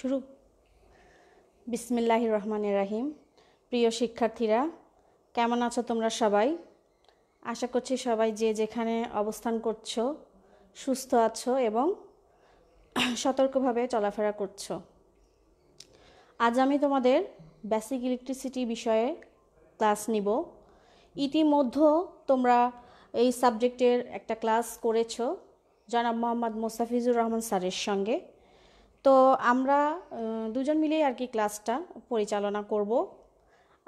শুরু বিসমিল্লাহ রহমানের রাহিম প্রিয় শিক্ষার্থীরা কেমন আছো তোমরা সবাই আশা করছি সবাই যে যেখানে অবস্থান করছো সুস্থ আছো এবং সতর্কভাবে চলাফেরা করছো আজ আমি তোমাদের বেসিক ইলেকট্রিসিটি বিষয়ে ক্লাস নিব ইতিমধ্যে তোমরা এই সাবজেক্টের একটা ক্লাস করেছো জনাব মোহাম্মদ মোস্তাফিজুর রহমান স্যারের সঙ্গে তো আমরা দুজন মিলেই আর কি ক্লাসটা পরিচালনা করব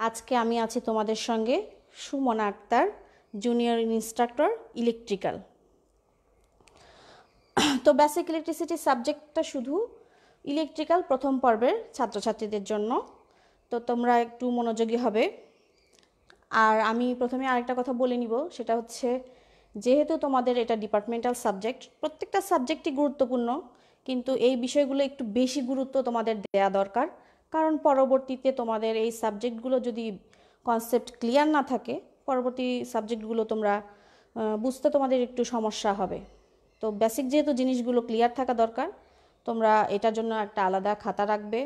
আজকে আমি আছি তোমাদের সঙ্গে Sumona Akter junior instructor electrical তো বেসিক ইলেকট্রিসিটি সাবজেক্টটা শুধু ইলেকট্রিক্যাল প্রথম পর্বের ছাত্রছাত্রীদের জন্য তো তোমরা একটু মনোযোগী হবে আর আমি প্রথমে আরেকটা কথা বলে নিব সেটা হচ্ছে যেহেতু তোমাদের এটা ডিপার্টমেন্টাল সাবজেক্ট প্রত্যেকটা সাবজেক্টই গুরুত্বপূর্ণ কিন্তু এই বিষয়গুলো একটু বেশি গুরুত্ব তোমাদের দেয়া দরকার কারণ পরবর্তীতে তোমাদের এই সাবজেক্টগুলো যদি কনসেপ্ট ক্লিয়ার না থাকে পরবর্তী সাবজেক্টগুলো তোমরা বুঝতে তোমাদের একটু সমস্যা হবে তো বেসিক যেহেতু জিনিসগুলো ক্লিয়ার থাকা দরকার তোমরা এটার জন্য একটা আলাদা খাতা রাখবে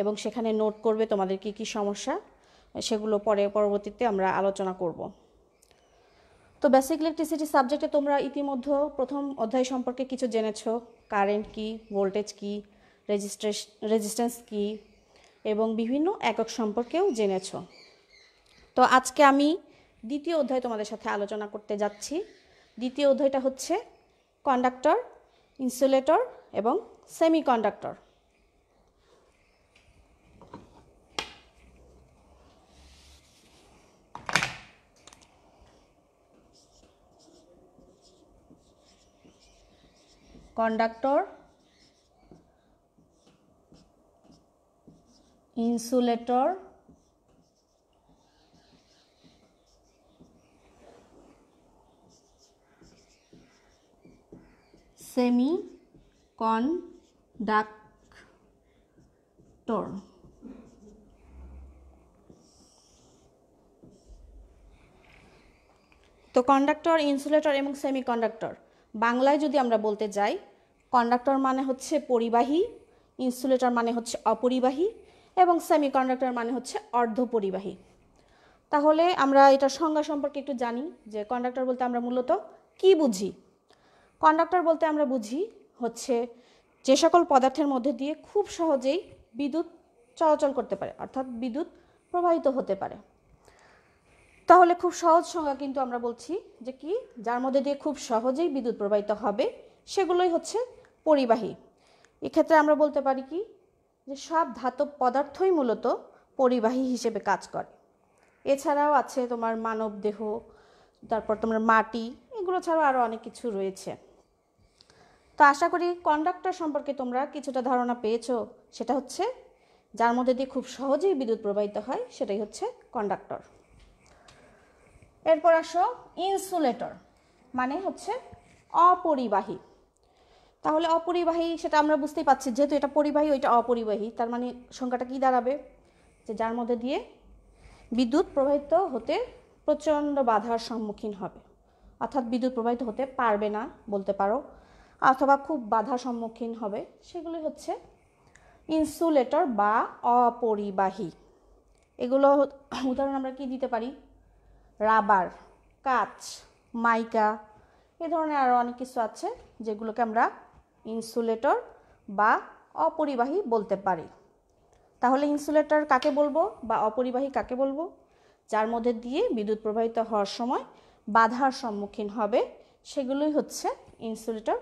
এবং সেখানে নোট করবে তোমাদের কি কি সমস্যা সেগুলো পরে পরবর্তীতে আমরা আলোচনা করব তো বেসিক ইলেকট্রিসিটি সাবজেক্টে তোমরা ইতিমধ্যে প্রথম অধ্যায় সম্পর্কে কিছু জেনেছো কারেন্ট কি ভোল্টেজ কি রেজিস্ট্রেশ রেজিস্ট্যান্স কি এবং বিভিন্ন একক সম্পর্কেও জেনেছো তো আজকে আমি দ্বিতীয় অধ্যায় তোমাদের সাথে আলোচনা করতে যাচ্ছি দ্বিতীয় অধ্যায়টা হচ্ছে কন্ডাক্টর ইনসুলেটর এবং semiconductor conductor insulator semiconductor তো কন্ডাক্টর ইনসুলেটর এবং সেমি কন্ডাক্টর বাংলায় যদি আমরা বলতে যাই কন্ডাক্টর মানে হচ্ছে পরিবাহী ইনসুলেটর মানে হচ্ছে অপরিবাহী এবং সেমি কন্ডাক্টর মানে হচ্ছে অর্ধ পরিবাহী তাহলে আমরা এটা সংজ্ঞা সম্পর্কে একটু জানি যে কন্ডাক্টর বলতে আমরা মূলত কি বুঝি কন্ডাক্টর বলতে আমরা বুঝি হচ্ছে যে সকল পদার্থের মধ্যে দিয়ে খুব সহজেই বিদ্যুৎ চলাচল করতে পারে অর্থাৎ বিদ্যুৎ প্রবাহিত হতে পারে তাহলে খুব সহজ সংজ্ঞা কিন্তু আমরা বলছি যে কি যার মধ্যে দিয়ে খুব সহজেই বিদ্যুৎ প্রবাহিত হবে সেগুলোই হচ্ছে পরিবাহী এক্ষেত্রে আমরা বলতে পারি কি যে সব ধাতব পদার্থই মূলত পরিবাহী হিসেবে কাজ করে এছাড়াও আছে তোমার মানব দেহ তারপর তোমার মাটি এগুলো ছাড়াও আরও অনেক কিছু রয়েছে তো আশা করি কন্ডাক্টর সম্পর্কে তোমরা কিছুটা ধারণা পেয়েছো সেটা হচ্ছে যার মধ্যে দিয়ে খুব সহজেই বিদ্যুৎ প্রবাহিত হয় সেটাই হচ্ছে কন্ডাক্টর এরপর আসো ইনসুলেটর মানে হচ্ছে অপরিবাহী তাহলে অপরিবাহী সেটা আমরা বুঝতেই পারছি যেহেতু এটা পরিবাহী ওইটা অপরিবাহী তার মানে সংখ্যাটা কি দাঁড়াবে যে যার মধ্যে দিয়ে বিদ্যুৎ প্রবাহিত হতে প্রচণ্ড বাধার সম্মুখীন হবে অর্থাৎ বিদ্যুৎ প্রবাহিত হতে পারবে না বলতে পারো অথবা খুব বাধা সম্মুখীন হবে সেগুলি হচ্ছে ইনসুলেটর বা অপরিবাহী এগুলো উদাহরণ আমরা কি দিতে পারি রাবার কাচ মাইকা এ ধরনের আরও অনেক কিছু আছে যেগুলোকে আমরা ইনসুলেটর বা অপরিবাহী বলতে পারি তাহলে ইনসুলেটর কাকে বলবো বা অপরিবাহী কাকে বলবো যার মধ্যে দিয়ে বিদ্যুৎ প্রবাহিত হওয়ার সময় বাধার সম্মুখীন হবে সেগুলোই হচ্ছে ইনসুলেটর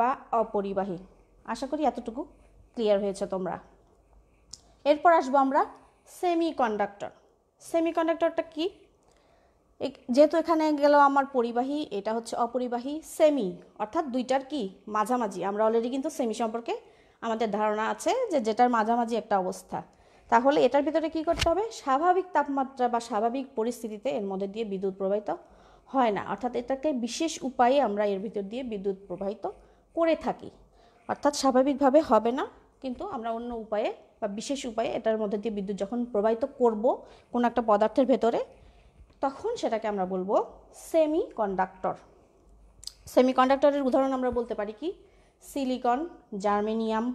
বা অপরিবাহী আশা করি এতটুকু ক্লিয়ার হয়েছে তোমরা এরপর আসবো আমরা সেমি কন্ডাক্টর সেমি কন্ডাক্টরটা কী যেহেতু এখানে গেল আমার পরিবাহী এটা হচ্ছে অপরিবাহী সেমি অর্থাৎ দুইটার কি মাঝামাঝি আমরা অলরেডি কিন্তু সেমি সম্পর্কে আমাদের ধারণা আছে যে যেটার মাঝামাঝি একটা অবস্থা তাহলে এটার ভিতরে কি করতে হবে স্বাভাবিক তাপমাত্রা বা স্বাভাবিক পরিস্থিতিতে এর মধ্যে দিয়ে বিদ্যুৎ প্রবাহিত হয় না অর্থাৎ এটাকে বিশেষ উপায়ে আমরা এর ভিতর দিয়ে বিদ্যুৎ প্রবাহিত করে থাকি অর্থাৎ স্বাভাবিকভাবে হবে না কিন্তু আমরা অন্য উপায়ে বা বিশেষ উপায়ে এটার মধ্যে দিয়ে বিদ্যুৎ যখন প্রবাহিত করব কোনো একটা পদার্থের ভেতরে তখন সেটাকে আমরা বলবো সেমি কন্ডাক্টর সেমি কন্ডাক্টরের উদাহরণ আমরা বলতে পারি কি সিলিকন জার্মেনিয়াম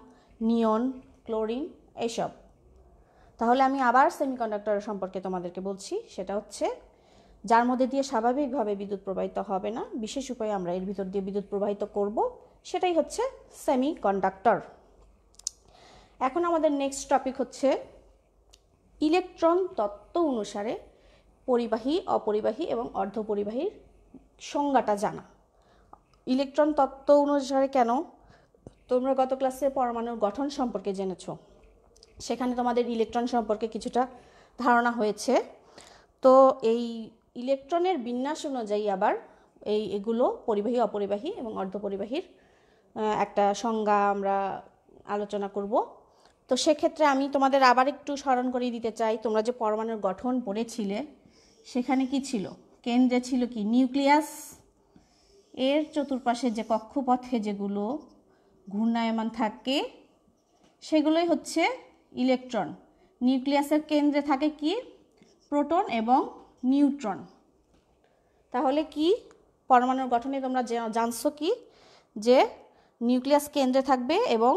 নিয়ন ক্লোরিন এসব তাহলে আমি আবার কন্ডাক্টরের সম্পর্কে তোমাদেরকে বলছি সেটা হচ্ছে যার মধ্যে দিয়ে স্বাভাবিকভাবে বিদ্যুৎ প্রবাহিত হবে না বিশেষ উপায়ে আমরা এর ভিতর দিয়ে বিদ্যুৎ প্রবাহিত করব সেটাই হচ্ছে সেমিকন্ডাক্টর এখন আমাদের নেক্সট টপিক হচ্ছে ইলেকট্রন তত্ত্ব অনুসারে পরিবাহী অপরিবাহী এবং অর্ধপরিবাহীর সংজ্ঞাটা জানা ইলেকট্রন তত্ত্ব অনুসারে কেন তোমরা গত ক্লাসে পরমাণুর গঠন সম্পর্কে জেনেছ সেখানে তোমাদের ইলেকট্রন সম্পর্কে কিছুটা ধারণা হয়েছে তো এই ইলেকট্রনের বিন্যাস অনুযায়ী আবার এই এগুলো পরিবাহী অপরিবাহী এবং অর্ধপরিবাহীর একটা সংজ্ঞা আমরা আলোচনা করব তো সেক্ষেত্রে আমি তোমাদের আবার একটু স্মরণ করিয়ে দিতে চাই তোমরা যে পরমাণুর গঠন পড়েছিলে সেখানে কি ছিল কেন্দ্রে ছিল কি নিউক্লিয়াস এর চতুর্পাশে যে কক্ষপথে যেগুলো ঘূর্ণায়মান থাকে সেগুলোই হচ্ছে ইলেকট্রন নিউক্লিয়াসের কেন্দ্রে থাকে কি প্রোটন এবং নিউট্রন তাহলে কি পরমাণুর গঠনে তোমরা জানছো কি যে নিউক্লিয়াস কেন্দ্রে থাকবে এবং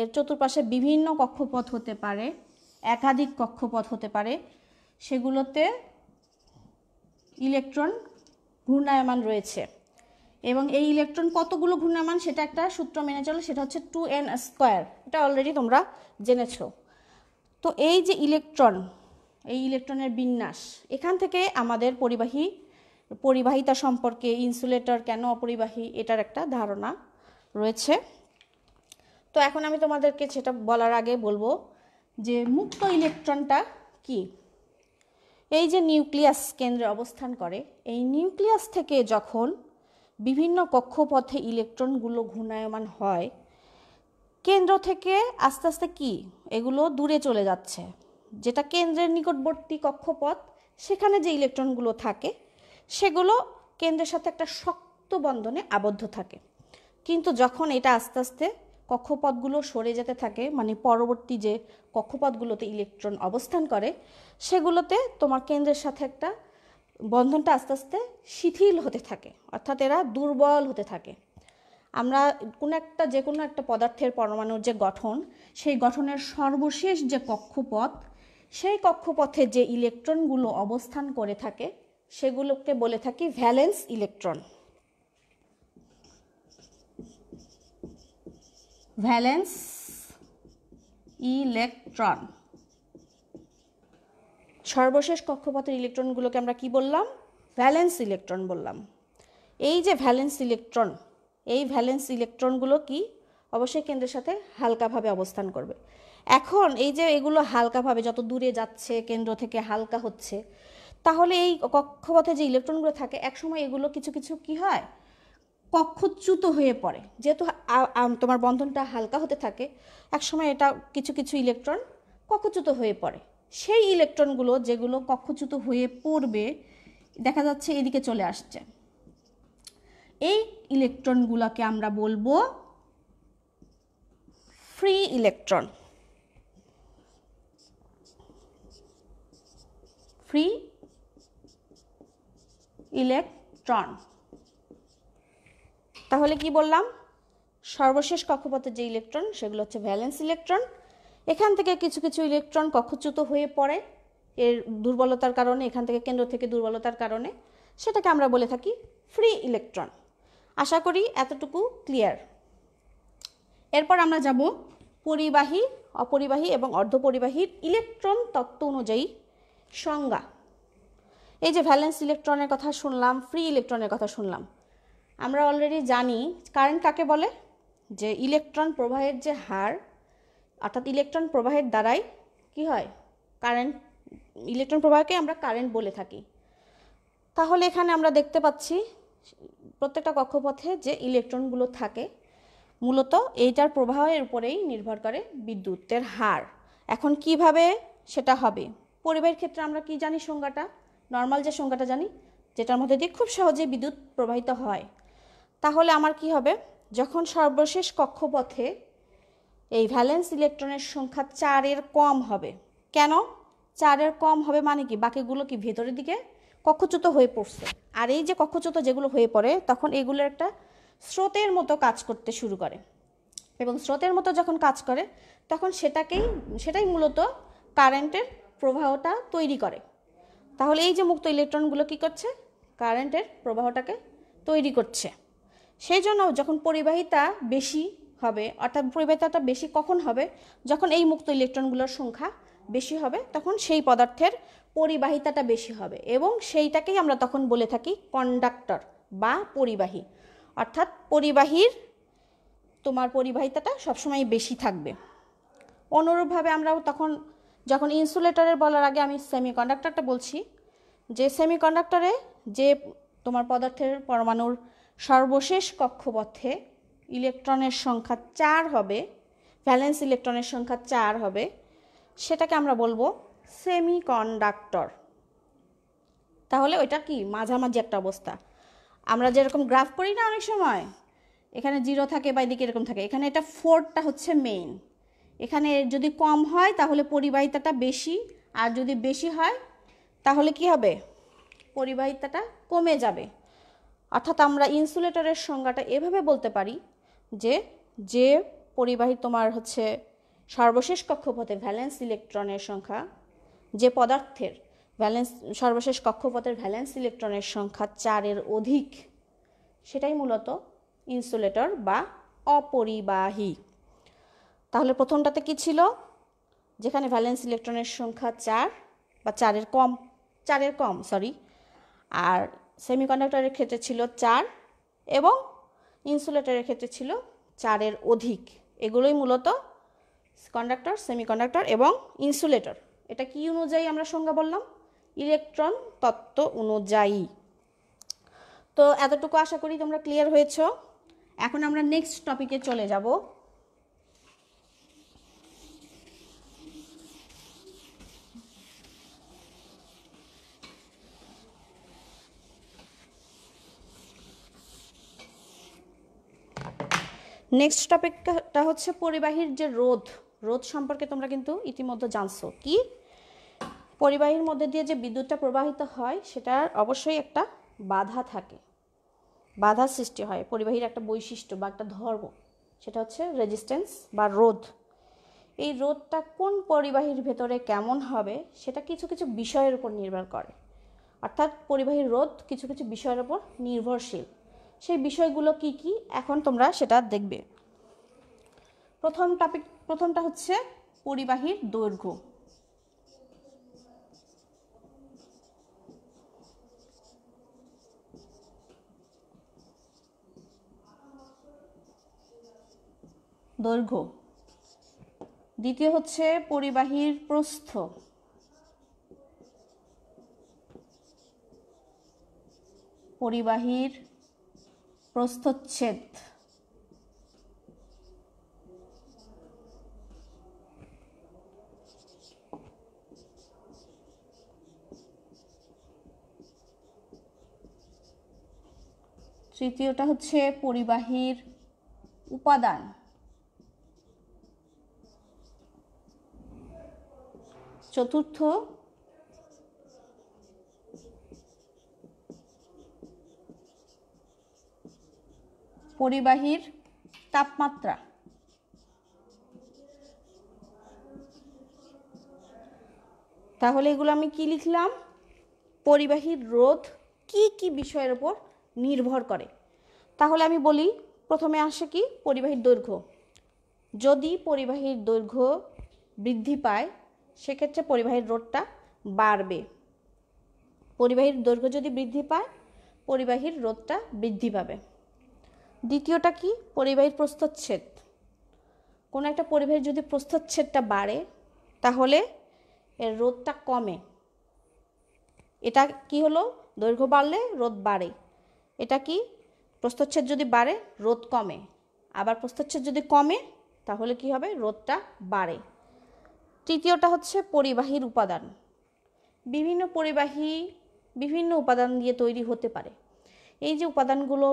এর চতুর্পাশে বিভিন্ন কক্ষপথ হতে পারে একাধিক কক্ষপথ হতে পারে সেগুলোতে ইলেকট্রন ঘূর্ণায়মান রয়েছে এবং এই ইলেকট্রন কতগুলো ঘূর্ণায়মান সেটা একটা সূত্র মেনে চলে সেটা হচ্ছে টু এন স্কোয়ার এটা অলরেডি তোমরা জেনেছ তো এই যে ইলেকট্রন এই ইলেকট্রনের বিন্যাস এখান থেকে আমাদের পরিবাহী পরিবাহিতা সম্পর্কে ইনসুলেটর কেন অপরিবাহী এটার একটা ধারণা রয়েছে তো এখন আমি তোমাদেরকে সেটা বলার আগে বলবো যে মুক্ত ইলেকট্রনটা কি এই যে নিউক্লিয়াস কেন্দ্রে অবস্থান করে এই নিউক্লিয়াস থেকে যখন বিভিন্ন কক্ষপথে ইলেকট্রনগুলো ঘূর্ণায়মান হয় কেন্দ্র থেকে আস্তে আস্তে কি এগুলো দূরে চলে যাচ্ছে যেটা কেন্দ্রের নিকটবর্তী কক্ষপথ সেখানে যে ইলেকট্রনগুলো থাকে সেগুলো কেন্দ্রের সাথে একটা শক্ত বন্ধনে আবদ্ধ থাকে কিন্তু যখন এটা আস্তে আস্তে কক্ষপথগুলো সরে যেতে থাকে মানে পরবর্তী যে কক্ষপথগুলোতে ইলেকট্রন অবস্থান করে সেগুলোতে তোমার কেন্দ্রের সাথে একটা বন্ধনটা আস্তে আস্তে শিথিল হতে থাকে অর্থাৎ এরা দুর্বল হতে থাকে আমরা কোনো একটা যে কোনো একটা পদার্থের পরমাণুর যে গঠন সেই গঠনের সর্বশেষ যে কক্ষপথ সেই কক্ষপথে যে ইলেকট্রনগুলো অবস্থান করে থাকে সেগুলোকে বলে থাকি ভ্যালেন্স ইলেকট্রন ভ্যালেন্স ইলেকট্রন সর্বশেষ কক্ষপথের ইলেকট্রনগুলোকে আমরা কি বললাম ভ্যালেন্স ইলেকট্রন বললাম এই যে ভ্যালেন্স ইলেকট্রন এই ভ্যালেন্স ইলেকট্রনগুলো কি অবশ্যই কেন্দ্রের সাথে হালকাভাবে অবস্থান করবে এখন এই যে এগুলো হালকাভাবে যত দূরে যাচ্ছে কেন্দ্র থেকে হালকা হচ্ছে তাহলে এই কক্ষপথে যে ইলেকট্রনগুলো থাকে একসময় এগুলো কিছু কিছু কি হয় কক্ষচ্যুত হয়ে পড়ে যেহেতু তোমার বন্ধনটা হালকা হতে থাকে একসময় এটা কিছু কিছু ইলেকট্রন কক্ষচ্যুত হয়ে পড়ে সেই ইলেকট্রনগুলো যেগুলো কক্ষচ্যুত হয়ে পড়বে দেখা যাচ্ছে এদিকে চলে আসছে এই ইলেকট্রনগুলোকে আমরা বলবো ফ্রি ইলেকট্রন ফ্রি ইলেকট্রন তাহলে কি বললাম সর্বশেষ কক্ষপথের যে ইলেকট্রন সেগুলো হচ্ছে ভ্যালেন্স ইলেকট্রন এখান থেকে কিছু কিছু ইলেকট্রন কক্ষচ্যুত হয়ে পড়ে এর দুর্বলতার কারণে এখান থেকে কেন্দ্র থেকে দুর্বলতার কারণে সেটাকে আমরা বলে থাকি ফ্রি ইলেকট্রন আশা করি এতটুকু ক্লিয়ার এরপর আমরা যাব পরিবাহী অপরিবাহী এবং অর্ধপরিবাহীর ইলেকট্রন তত্ত্ব অনুযায়ী সংজ্ঞা এই যে ভ্যালেন্স ইলেকট্রনের কথা শুনলাম ফ্রি ইলেকট্রনের কথা শুনলাম আমরা অলরেডি জানি কারেন্ট কাকে বলে যে ইলেকট্রন প্রবাহের যে হার অর্থাৎ ইলেকট্রন প্রবাহের দ্বারাই কি হয় কারেন্ট ইলেকট্রন প্রবাহকে আমরা কারেন্ট বলে থাকি তাহলে এখানে আমরা দেখতে পাচ্ছি প্রত্যেকটা কক্ষপথে যে ইলেকট্রনগুলো থাকে মূলত এইটার প্রবাহের উপরেই নির্ভর করে বিদ্যুতের হার এখন কিভাবে সেটা হবে পরিবাহের ক্ষেত্রে আমরা কি জানি সংজ্ঞাটা নর্মাল যে সংজ্ঞাটা জানি যেটার মধ্যে দিয়ে খুব সহজে বিদ্যুৎ প্রবাহিত হয় তাহলে আমার কি হবে যখন সর্বশেষ কক্ষপথে এই ভ্যালেন্স ইলেকট্রনের সংখ্যা চারের কম হবে কেন চারের কম হবে মানে কি বাকিগুলো কি ভেতরের দিকে কক্ষচ্যুত হয়ে পড়ছে আর এই যে কক্ষচ্যুত যেগুলো হয়ে পড়ে তখন এগুলো একটা স্রোতের মতো কাজ করতে শুরু করে এবং স্রোতের মতো যখন কাজ করে তখন সেটাকেই সেটাই মূলত কারেন্টের প্রবাহটা তৈরি করে তাহলে এই যে মুক্ত ইলেকট্রনগুলো কি করছে কারেন্টের প্রবাহটাকে তৈরি করছে সেই জন্য যখন পরিবাহিতা বেশি হবে অর্থাৎ পরিবাহিতাটা বেশি কখন হবে যখন এই মুক্ত ইলেকট্রনগুলোর সংখ্যা বেশি হবে তখন সেই পদার্থের পরিবাহিতাটা বেশি হবে এবং সেইটাকেই আমরা তখন বলে থাকি কন্ডাক্টর বা পরিবাহী অর্থাৎ পরিবাহীর তোমার পরিবাহিতাটা সবসময় বেশি থাকবে অনুরূপভাবে আমরাও তখন যখন ইনসুলেটরের বলার আগে আমি সেমিকন্ডাক্টরটা বলছি যে সেমিকন্ডাক্টরে যে তোমার পদার্থের পরমাণুর সর্বশেষ কক্ষপথে ইলেকট্রনের সংখ্যা চার হবে ভ্যালেন্স ইলেকট্রনের সংখ্যা চার হবে সেটাকে আমরা বলবো সেমি কন্ডাক্টর তাহলে ওইটা কি মাঝামাঝি একটা অবস্থা আমরা যেরকম গ্রাফ করি না অনেক সময় এখানে জিরো থাকে বা এদিকে এরকম থাকে এখানে এটা ফোরটা হচ্ছে মেইন এখানে যদি কম হয় তাহলে পরিবাহিতাটা বেশি আর যদি বেশি হয় তাহলে কি হবে পরিবাহিতাটা কমে যাবে অর্থাৎ আমরা ইনসুলেটরের সংজ্ঞাটা এভাবে বলতে পারি যে যে পরিবাহী তোমার হচ্ছে সর্বশেষ কক্ষপথে ভ্যালেন্স ইলেকট্রনের সংখ্যা যে পদার্থের ভ্যালেন্স সর্বশেষ কক্ষপথের ভ্যালেন্স ইলেকট্রনের সংখ্যা চারের অধিক সেটাই মূলত ইনসুলেটর বা অপরিবাহী তাহলে প্রথমটাতে কি ছিল যেখানে ভ্যালেন্স ইলেকট্রনের সংখ্যা চার বা চারের কম চারের কম সরি আর সেমিকন্ডাক্টরের ক্ষেত্রে ছিল চার এবং ইনসুলেটরের ক্ষেত্রে ছিল চারের অধিক এগুলোই মূলত কন্ডাক্টর সেমিকন্ডাক্টর এবং ইনসুলেটর এটা কী অনুযায়ী আমরা সংজ্ঞা বললাম ইলেকট্রন তত্ত্ব অনুযায়ী তো এতটুকু আশা করি তোমরা ক্লিয়ার হয়েছ এখন আমরা নেক্সট টপিকে চলে যাব নেক্সট টপিকটা হচ্ছে পরিবাহীর যে রোধ রোধ সম্পর্কে তোমরা কিন্তু ইতিমধ্যে জানছো কি পরিবাহীর মধ্যে দিয়ে যে বিদ্যুৎটা প্রবাহিত হয় সেটার অবশ্যই একটা বাধা থাকে বাধা সৃষ্টি হয় পরিবাহীর একটা বৈশিষ্ট্য বা একটা ধর্ম সেটা হচ্ছে রেজিস্ট্যান্স বা রোধ এই রোধটা কোন পরিবাহীর ভেতরে কেমন হবে সেটা কিছু কিছু বিষয়ের উপর নির্ভর করে অর্থাৎ পরিবাহীর রোধ কিছু কিছু বিষয়ের উপর নির্ভরশীল সেই বিষয়গুলো কি কি এখন তোমরা সেটা দেখবে প্রথম টপিক প্রথমটা হচ্ছে পরিবাহীর দৈর্ঘ্য দৈর্ঘ্য দ্বিতীয় হচ্ছে পরিবাহীর প্রস্থ পরিবাহীর প্রস্থচ্ছেদ তৃতীয়টা হচ্ছে পরিবাহীর উপাদান চতুর্থ পরিবাহীর তাপমাত্রা তাহলে এগুলো আমি কি লিখলাম পরিবাহীর রোধ কি কি বিষয়ের ওপর নির্ভর করে তাহলে আমি বলি প্রথমে আসে কি পরিবাহীর দৈর্ঘ্য যদি পরিবাহীর দৈর্ঘ্য বৃদ্ধি পায় সেক্ষেত্রে পরিবাহীর রোধটা বাড়বে পরিবাহীর দৈর্ঘ্য যদি বৃদ্ধি পায় পরিবাহীর রোধটা বৃদ্ধি পাবে দ্বিতীয়টা কি পরিবাহীর প্রস্তচ্ছেদ কোনো একটা পরিবাহীর যদি প্রস্তচ্ছেদটা বাড়ে তাহলে এর রোধটা কমে এটা কি হলো দৈর্ঘ্য বাড়লে রোধ বাড়ে এটা কি প্রস্তচ্ছেদ যদি বাড়ে রোধ কমে আবার প্রস্তচ্ছেদ যদি কমে তাহলে কি হবে রোধটা বাড়ে তৃতীয়টা হচ্ছে পরিবাহীর উপাদান বিভিন্ন পরিবাহী বিভিন্ন উপাদান দিয়ে তৈরি হতে পারে এই যে উপাদানগুলো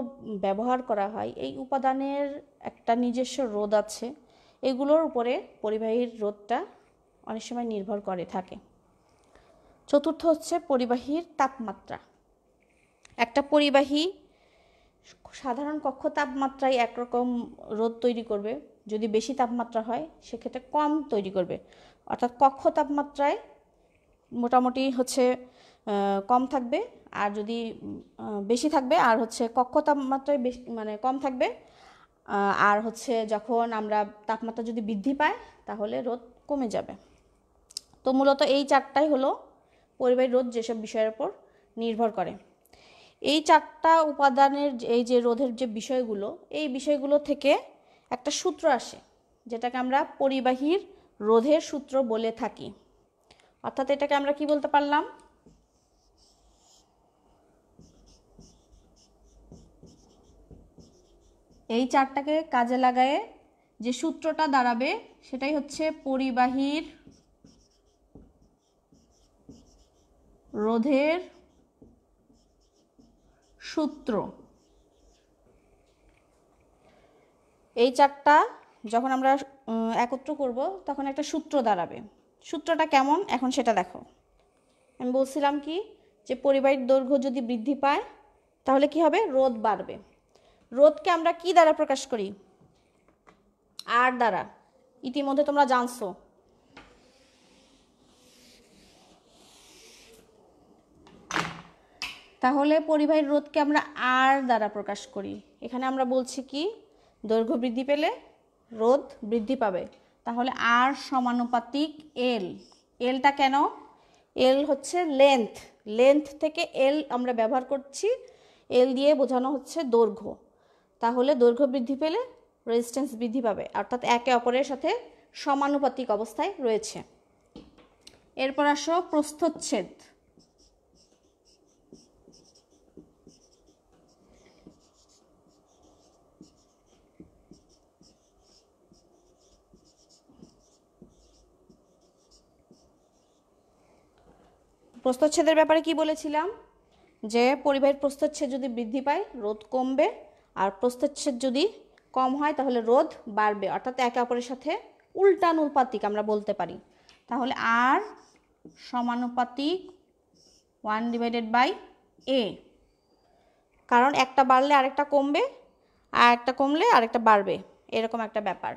ব্যবহার করা হয় এই উপাদানের একটা নিজস্ব রোদ আছে এগুলোর উপরে পরিবাহীর রোধটা অনেক সময় নির্ভর করে থাকে চতুর্থ হচ্ছে পরিবাহীর তাপমাত্রা একটা পরিবাহী সাধারণ কক্ষ তাপমাত্রায় একরকম রোদ তৈরি করবে যদি বেশি তাপমাত্রা হয় সেক্ষেত্রে কম তৈরি করবে অর্থাৎ কক্ষ তাপমাত্রায় মোটামুটি হচ্ছে কম থাকবে আর যদি বেশি থাকবে আর হচ্ছে কক্ষ তাপমাত্রায় বেশি মানে কম থাকবে আর হচ্ছে যখন আমরা তাপমাত্রা যদি বৃদ্ধি পায় তাহলে রোদ কমে যাবে তো মূলত এই চারটাই হলো পরিবাহী রোদ যেসব বিষয়ের উপর নির্ভর করে এই চারটা উপাদানের এই যে রোধের যে বিষয়গুলো এই বিষয়গুলো থেকে একটা সূত্র আসে যেটাকে আমরা পরিবাহীর রোধের সূত্র বলে থাকি অর্থাৎ এটাকে আমরা কি বলতে পারলাম এই চারটাকে কাজে লাগায়ে যে সূত্রটা দাঁড়াবে সেটাই হচ্ছে পরিবাহীর রোধের সূত্র এই চারটা যখন আমরা একত্র করব তখন একটা সূত্র দাঁড়াবে সূত্রটা কেমন এখন সেটা দেখো আমি বলছিলাম কি যে পরিবাহীর দৈর্ঘ্য যদি বৃদ্ধি পায় তাহলে কি হবে রোধ বাড়বে রোধকে আমরা কি দ্বারা প্রকাশ করি আর দ্বারা ইতিমধ্যে তোমরা জানছো তাহলে পরিবাহী রোধকে আমরা আর দ্বারা প্রকাশ করি এখানে আমরা বলছি কি দৈর্ঘ্য বৃদ্ধি পেলে রোদ বৃদ্ধি পাবে তাহলে আর সমানুপাতিক এল এলটা কেন এল হচ্ছে লেন্থ লেন্থ থেকে এল আমরা ব্যবহার করছি এল দিয়ে বোঝানো হচ্ছে দৈর্ঘ্য তাহলে দৈর্ঘ্য বৃদ্ধি পেলে রেজিস্ট্যান্স বৃদ্ধি পাবে অর্থাৎ একে অপরের সাথে সমানুপাতিক অবস্থায় রয়েছে এরপর আসো প্রস্থচ্ছেদ প্রস্থচ্ছেদের ব্যাপারে কি বলেছিলাম যে পরিবাহীর প্রস্থচ্ছেদ যদি বৃদ্ধি পায় রোধ কমবে আর প্রস্থচ্ছেদ যদি কম হয় তাহলে রোধ বাড়বে অর্থাৎ একে অপরের সাথে উল্টানুপাতিক আমরা বলতে পারি তাহলে আর সমানুপাতিক ওয়ান ডিভাইডেড বাই এ কারণ একটা বাড়লে আরেকটা কমবে আর একটা কমলে আরেকটা বাড়বে এরকম একটা ব্যাপার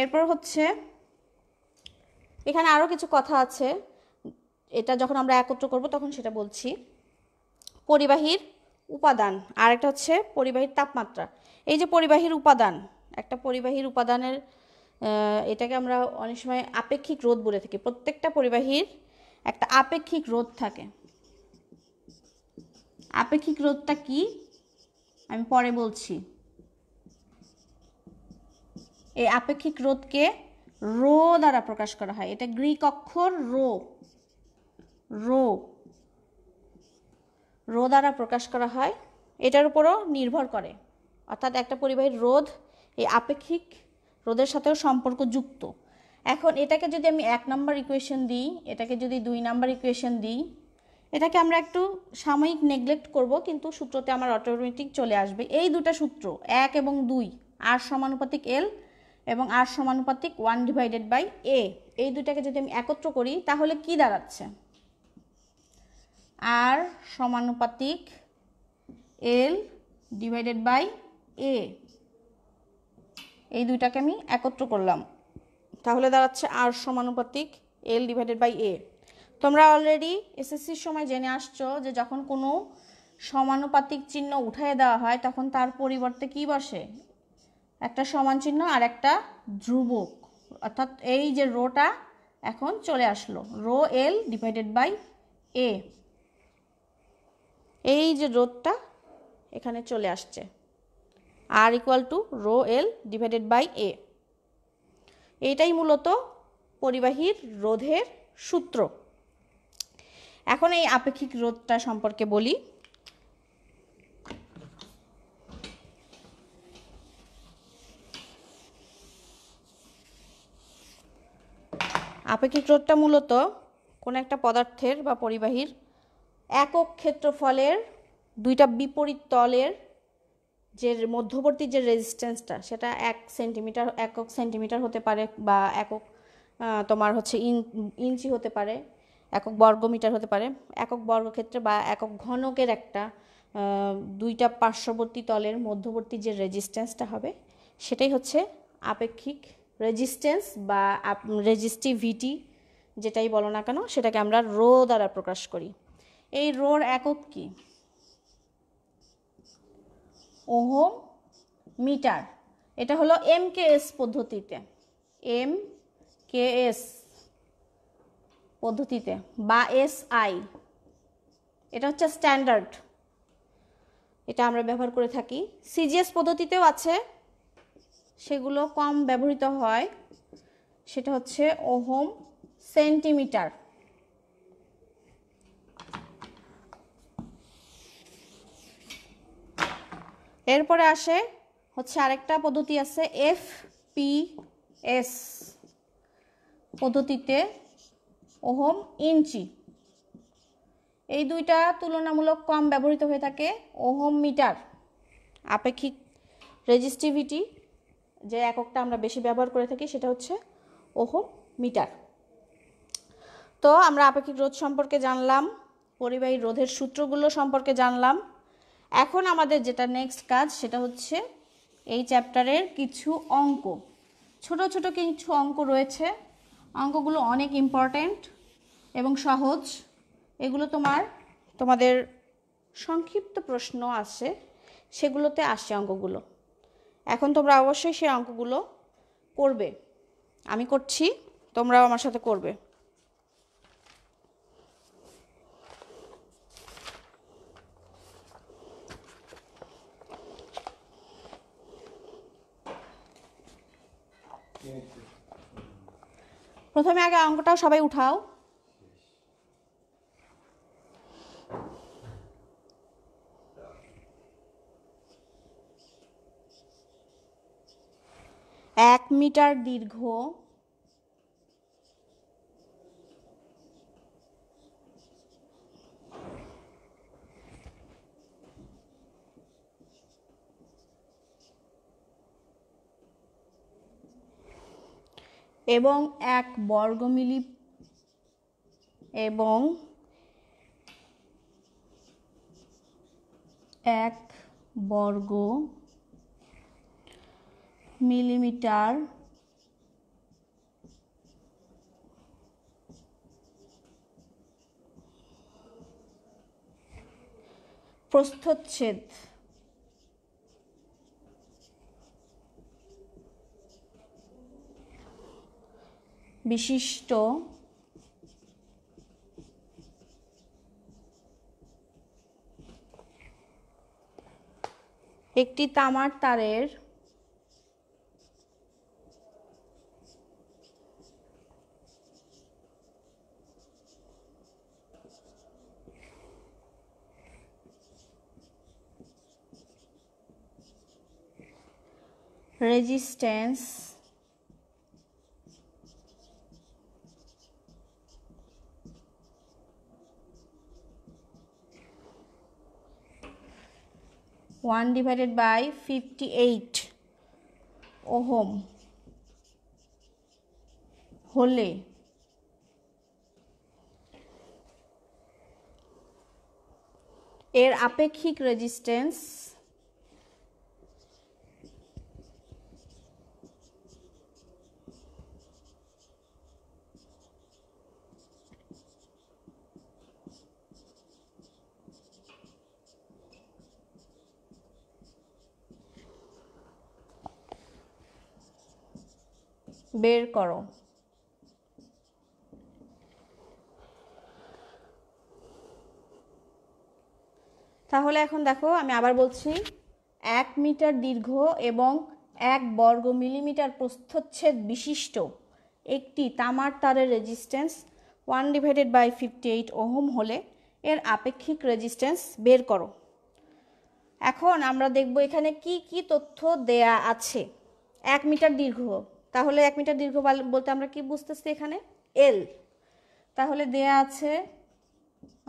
এরপর হচ্ছে এখানে আরও কিছু কথা আছে এটা যখন আমরা একত্র করব তখন সেটা বলছি পরিবাহীর উপাদান আর একটা হচ্ছে পরিবাহীর তাপমাত্রা এই যে পরিবাহীর উপাদান একটা পরিবাহীর উপাদানের এটাকে আমরা অনেক সময় আপেক্ষিক রোধ বলে থাকি প্রত্যেকটা পরিবাহীর একটা আপেক্ষিক রোধ থাকে আপেক্ষিক রোধটা কি আমি পরে বলছি এই আপেক্ষিক রোধকে রো দ্বারা প্রকাশ করা হয় এটা গ্রিক অক্ষর রো রো রো দ্বারা প্রকাশ করা হয় এটার উপরও নির্ভর করে অর্থাৎ একটা পরিবাহীর রোধ এই আপেক্ষিক রোধের সাথেও সম্পর্কযুক্ত এখন এটাকে যদি আমি এক নম্বর ইকুয়েশন দিই এটাকে যদি দুই নাম্বার ইকুয়েশন দিই এটাকে আমরা একটু সাময়িক নেগলেক্ট করব কিন্তু সূত্রতে আমার অটোমেটিক চলে আসবে এই দুটা সূত্র এক এবং দুই আর সমানুপাতিক এল এবং আর সমানুপাতিক ওয়ান ডিভাইডেড বাই এ এই দুটাকে যদি আমি একত্র করি তাহলে কি দাঁড়াচ্ছে আর সমানুপাতিক এল ডিভাইডেড বাই এ এই দুইটাকে আমি একত্র করলাম তাহলে দাঁড়াচ্ছে আর সমানুপাতিক এল ডিভাইডেড বাই এ তোমরা অলরেডি এসএসসির সময় জেনে আসছো যে যখন কোনো সমানুপাতিক চিহ্ন উঠায় দেওয়া হয় তখন তার পরিবর্তে কি বসে একটা সমান চিহ্ন আর একটা ধ্রুবক অর্থাৎ এই যে রোটা এখন চলে আসলো rho L divided by A এই যে রোধটা এখানে চলে আসছে R equal to rho L divided by A এইটাই মূলত পরিবাহীর রোধের সূত্র এখন এই আপেক্ষিক রোধটা সম্পর্কে বলি আপেক্ষিক রোধটা মূলত কোনো একটা পদার্থের বা পরিবাহীর একক ক্ষেত্রফলের দুইটা বিপরীত তলের যে মধ্যবর্তী যে রেজিস্ট্যান্সটা সেটা এক সেন্টিমিটার একক সেন্টিমিটার হতে পারে বা একক তোমার হচ্ছে ইঞ্চি হতে পারে একক বর্গমিটার হতে পারে একক বর্গক্ষেত্রে বা একক ঘনকের একটা দুইটা পার্শ্ববর্তী তলের মধ্যবর্তী যে রেজিস্ট্যান্সটা হবে সেটাই হচ্ছে আপেক্ষিক রেজিস্ট্যান্স বা রেজিস্টিভিটি যেটাই বলো না কেন সেটাকে আমরা রো দ্বারা প্রকাশ করি এই রোর একক কি ওহম মিটার এটা হলো এম কে এস পদ্ধতিতে এম কে এস পদ্ধতিতে বা এস আই এটা হচ্ছে স্ট্যান্ডার্ড এটা আমরা ব্যবহার করে থাকি সিজিএস পদ্ধতিতেও আছে সেগুলো কম ব্যবহৃত হয় সেটা হচ্ছে ওহম সেন্টিমিটার এরপরে আসে হচ্ছে আরেকটা পদ্ধতি আছে এফ পি এস পদ্ধতিতে ওহম ইঞ্চি এই দুইটা তুলনামূলক কম ব্যবহৃত হয়ে থাকে ওহম মিটার আপেক্ষিক রেজিস্টিভিটি যে এককটা আমরা বেশি ব্যবহার করে থাকি সেটা হচ্ছে ওহম মিটার তো আমরা আপেক্ষিক রোধ সম্পর্কে জানলাম পরিবাহী রোধের সূত্রগুলো সম্পর্কে জানলাম এখন আমাদের যেটা নেক্সট কাজ সেটা হচ্ছে এই চ্যাপ্টারের কিছু অঙ্ক ছোট ছোট কিছু অঙ্ক রয়েছে অঙ্কগুলো অনেক ইম্পর্ট্যান্ট এবং সহজ এগুলো তোমার তোমাদের সংক্ষিপ্ত প্রশ্ন আসে সেগুলোতে আসে অঙ্কগুলো এখন তোমরা অবশ্যই সেই অঙ্কগুলো করবে আমি করছি তোমরাও আমার সাথে করবে প্রথমে আগে অঙ্কটাও সবাই উঠাও এক মিটার দীর্ঘ এবং এক বর্গমিলি এবং এক বর্গ মিলিমিটার প্রস্থচ্ছেদ বিশিষ্ট একটি তামার তারের resistance one divided by fifty eight ohm হলে এর আপেক্ষিক রেজিস্ট্যান্স বের করো তাহলে এখন দেখো আমি আবার বলছি এক মিটার দীর্ঘ এবং এক বর্গ মিলিমিটার প্রস্থচ্ছেদ বিশিষ্ট একটি তামার তারের resistance one divided by fifty eight ohm হলে এর আপেক্ষিক রেজিস্ট্যান্স বের করো এখন আমরা দেখব এখানে কি কি তথ্য দেয়া আছে এক মিটার দীর্ঘ তাহলে এক মিটার দীর্ঘ বলতে আমরা কি বুঝতেছি এখানে এল তাহলে দেয়া আছে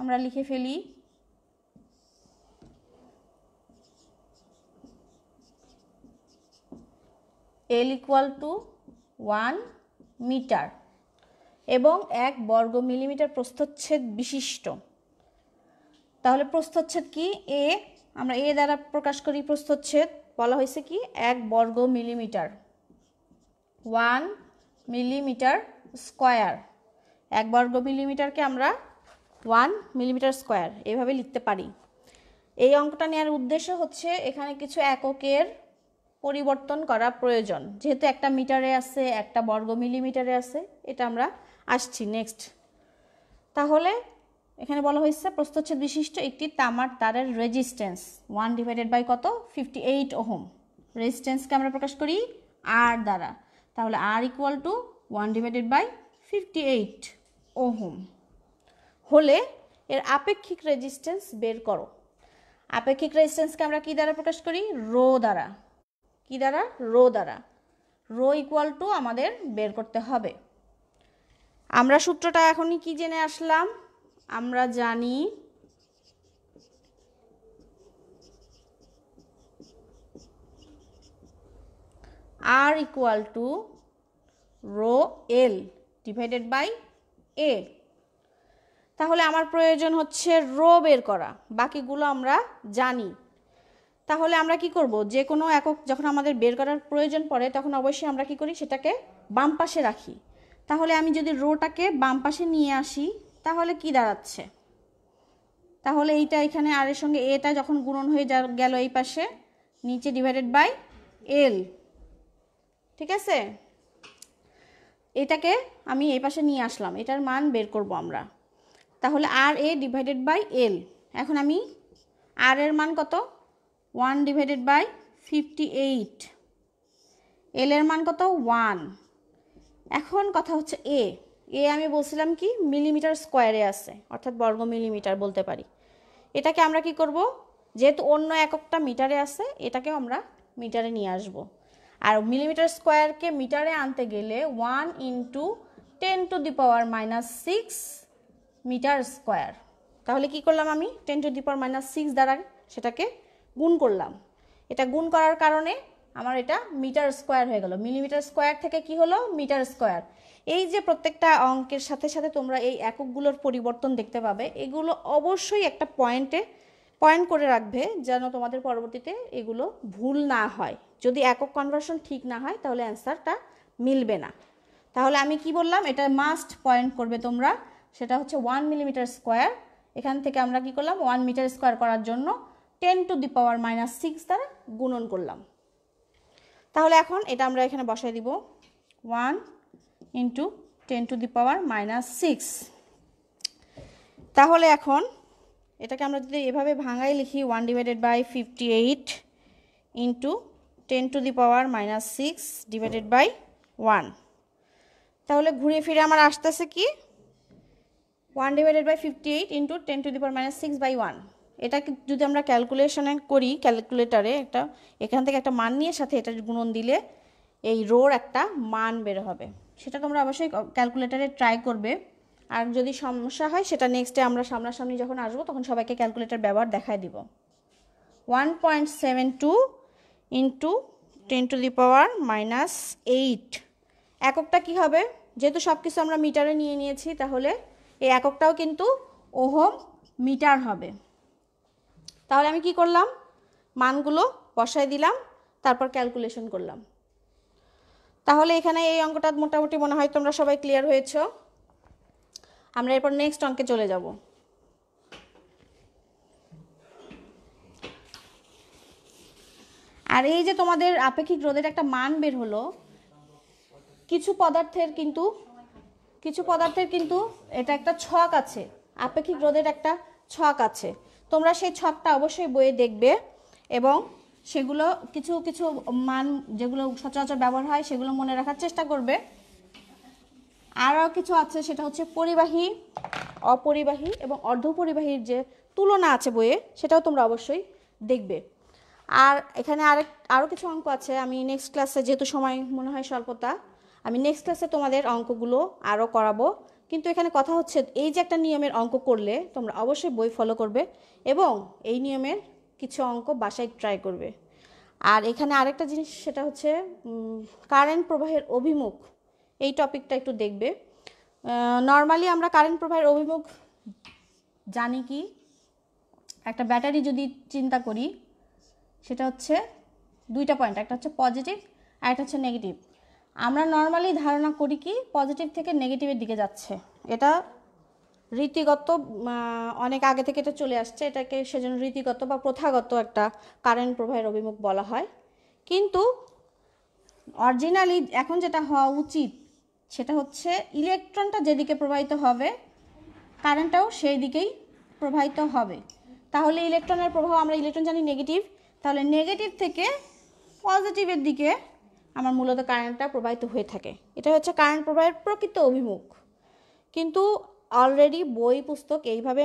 আমরা লিখে ফেলি L equal to one metre এবং এক বর্গ মিলিমিটার প্রস্থচ্ছেদ বিশিষ্ট তাহলে প্রস্থচ্ছেদ কি এ আমরা এ দ্বারা প্রকাশ করি প্রস্থচ্ছেদ বলা হয়েছে কি এক বর্গ মিলিমিটার ওয়ান মিলিমিটার স্কোয়ার এক বর্গ মিলিমিটারকে আমরা ওয়ান মিলিমিটার স্কোয়ার এভাবে লিখতে পারি এই অঙ্কটা নেওয়ার উদ্দেশ্য হচ্ছে এখানে কিছু এককের পরিবর্তন করা প্রয়োজন যেহেতু একটা মিটারে আছে একটা বর্গ মিলিমিটারে আছে এটা আমরা আসছি নেক্সট তাহলে এখানে বলা হয়েছে প্রস্তচ্ছেদ বিশিষ্ট একটি তামার তারের রেজিস্ট্যান্স ওয়ান ডিভাইডেড বাই কত ফিফটি এইট ওহম রেজিস্ট্যান্সকে আমরা প্রকাশ করি আর দ্বারা তাহলে R equal to one divided by fifty eight ohm হলে এর আপেক্ষিক রেজিস্ট্যান্স বের করো আপেক্ষিক রেজিস্ট্যান্সকে আমরা কী দ্বারা প্রকাশ করি রো দ্বারা কী দ্বারা রো দ্বারা রো ইকুয়াল টু আমাদের বের করতে হবে আমরা সূত্রটা এখনই কি জেনে আসলাম আমরা জানি R equal to rho L divided by A তাহলে আমার প্রয়োজন হচ্ছে রো বের করা বাকিগুলো আমরা জানি তাহলে আমরা কি করব যে কোনো একক যখন আমাদের বের করার প্রয়োজন পড়ে তখন অবশ্যই আমরা কি করি সেটাকে বাম পাশে রাখি তাহলে আমি যদি রোটাকে বাম পাশে নিয়ে আসি তাহলে কি দাঁড়াচ্ছে তাহলে এইটা এখানে আর এর সঙ্গে এটা যখন গুণন হয়ে গেল এই পাশে নিচে ডিভাইডেড বাই এল ঠিক আছে এটাকে আমি এই পাশে নিয়ে আসলাম এটার মান বের করব আমরা তাহলে আর এ ডিভাইডেড বাই এল এখন আমি আর এর মান কত one divided by fifty eight L এর মান কত ওয়ান এখন কথা হচ্ছে এ এ আমি বলছিলাম কি মিলিমিটার স্কোয়ারে আছে অর্থাৎ বর্গ মিলিমিটার বলতে পারি এটাকে আমরা কি করব যেহেতু অন্য এককটা মিটারে আছে এটাকে আমরা মিটারে নিয়ে আসবো আর মিলিমিটার স্কোয়ারকে মিটারে আনতে গেলে one into ten to the power minus six metre square তাহলে কি করলাম আমি ten to the power minus six দ্বারা সেটাকে গুণ করলাম এটা গুণ করার কারণে আমার এটা মিটার স্কোয়ার হয়ে গেল মিলিমিটার স্কোয়ার থেকে কি হলো মিটার স্কোয়ার এই যে প্রত্যেকটা অঙ্কের সাথে সাথে তোমরা এই এককগুলোর পরিবর্তন দেখতে পাবে এগুলো অবশ্যই একটা পয়েন্টে পয়েন্ট করে রাখবে যেন তোমাদের পরবর্তীতে এগুলো ভুল না হয় যদি একক কনভার্সন ঠিক না হয় তাহলে অ্যান্সারটা মিলবে না তাহলে আমি কি বললাম এটা মাস্ট পয়েন্ট করবে তোমরা সেটা হচ্ছে ওয়ান মিলিমিটার স্কোয়ার এখান থেকে আমরা কি করলাম ওয়ান মিটার স্কোয়ার করার জন্য ten to the power minus six দ্বারা গুণন করলাম তাহলে এখন এটা আমরা এখানে বসাই দিব one into ten to the power minus six তাহলে এখন এটাকে আমরা যদি এভাবে ভাঙাই লিখি one divided by fifty eight into ten to the power minus six divided by one তাহলে ঘুরে ফিরে আমার আসতেছে কি one divided by fifty eight into ten to the power minus six by one এটাকে যদি আমরা ক্যালকুলেশনে করি ক্যালকুলেটারে একটা এখান থেকে একটা মান নিয়ে সাথে এটার গুণন দিলে এই রোর একটা মান বের হবে সেটা তোমরা অবশ্যই ক্যালকুলেটারে ট্রাই করবে আর যদি সমস্যা হয় সেটা নেক্সটে আমরা সামনাসামনি যখন আসবো তখন সবাইকে ক্যালকুলেটার ব্যবহার দেখায় দিব one point seven two into ten to the power minus eight এককটা কী হবে যেহেতু সব কিছু আমরা মিটারে নিয়ে নিয়েছি তাহলে এই এককটাও কিন্তু ওহম মিটার হবে তাহলে আমি কি করলাম মানগুলো বসায় দিলাম তারপর ক্যালকুলেশন করলাম তাহলে এখানে এই অঙ্কটা মোটামুটি মনে হয় তোমরা সবাই ক্লিয়ার হয়েছো আমরা এরপর নেক্সট অঙ্কে চলে যাব আর এই যে তোমাদের আপেক্ষিক রোদের একটা মান বের হলো কিছু পদার্থের কিন্তু কিছু পদার্থের কিন্তু এটা একটা ছক আছে আপেক্ষিক রোদের একটা ছক আছে তোমরা সেই ছকটা অবশ্যই বইয়ে দেখবে এবং সেগুলো কিছু কিছু মান যেগুলো সচরাচর ব্যবহার হয় সেগুলো মনে রাখার চেষ্টা করবে আরও কিছু আছে সেটা হচ্ছে পরিবাহী অপরিবাহী এবং অর্ধপরিবাহীর যে তুলনা আছে বইয়ে সেটাও তোমরা অবশ্যই দেখবে আর এখানে আরেক আরও কিছু অঙ্ক আছে আমি নেক্সট ক্লাসে যেহেতু সময় মনে হয় স্বল্পতা আমি নেক্সট ক্লাসে তোমাদের অঙ্কগুলো আরও করাবো কিন্তু এখানে কথা হচ্ছে এই যে একটা নিয়মের অঙ্ক করলে তোমরা অবশ্যই বই ফলো করবে এবং এই নিয়মের কিছু অঙ্ক বাসায় ট্রাই করবে আর এখানে আরেকটা জিনিস সেটা হচ্ছে কারেন্ট প্রবাহের অভিমুখ এই টপিকটা একটু দেখবে নর্মালি আমরা কারেন্ট প্রবাহের অভিমুখ জানি কি একটা ব্যাটারি যদি চিন্তা করি সেটা হচ্ছে দুইটা পয়েন্ট একটা হচ্ছে পজিটিভ আর একটা হচ্ছে নেগেটিভ আমরা নর্মালি ধারণা করি কি পজিটিভ থেকে নেগেটিভের দিকে যাচ্ছে এটা রীতিগত অনেক আগে থেকে এটা চলে আসছে এটাকে সেজন্য রীতিগত বা প্রথাগত একটা কারেন্ট প্রবাহের অভিমুখ বলা হয় কিন্তু অরিজিনালি এখন যেটা হওয়া উচিত সেটা হচ্ছে ইলেকট্রনটা যেদিকে প্রবাহিত হবে কারেন্টটাও সেই দিকেই প্রবাহিত হবে তাহলে ইলেকট্রনের প্রবাহ আমরা ইলেকট্রন জানি নেগেটিভ তাহলে নেগেটিভ থেকে পজিটিভের দিকে আমার মূলত কারেন্টটা প্রবাহিত হয়ে থাকে এটা হচ্ছে কারেন্ট প্রবাহের প্রকৃত অভিমুখ কিন্তু অলরেডি বই পুস্তক এইভাবে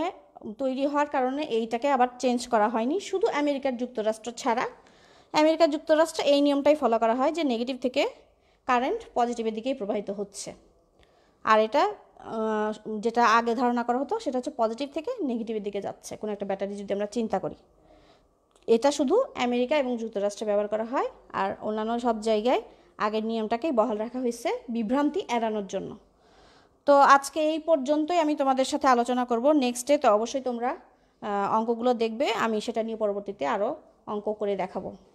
তৈরি হওয়ার কারণে এইটাকে আবার চেঞ্জ করা হয়নি শুধু আমেরিকার যুক্তরাষ্ট্র ছাড়া আমেরিকা যুক্তরাষ্ট্রে এই নিয়মটাই ফলো করা হয় যে নেগেটিভ থেকে কারেন্ট পজিটিভের দিকেই প্রবাহিত হচ্ছে আর এটা যেটা আগে ধারণা করা হতো সেটা হচ্ছে পজিটিভ থেকে নেগেটিভের দিকে যাচ্ছে কোনো একটা ব্যাটারি যদি আমরা চিন্তা করি এটা শুধু আমেরিকা এবং যুক্তরাষ্ট্রে ব্যবহার করা হয় আর অন্যান্য সব জায়গায় আগের নিয়মটাকেই বহাল রাখা হয়েছে বিভ্রান্তি এড়ানোর জন্য তো আজকে এই পর্যন্তই আমি তোমাদের সাথে আলোচনা করব নেক্সট ডে তো অবশ্যই তোমরা অঙ্কগুলো দেখবে আমি সেটা নিয়ে পরবর্তীতে আরও অঙ্ক করে দেখাবো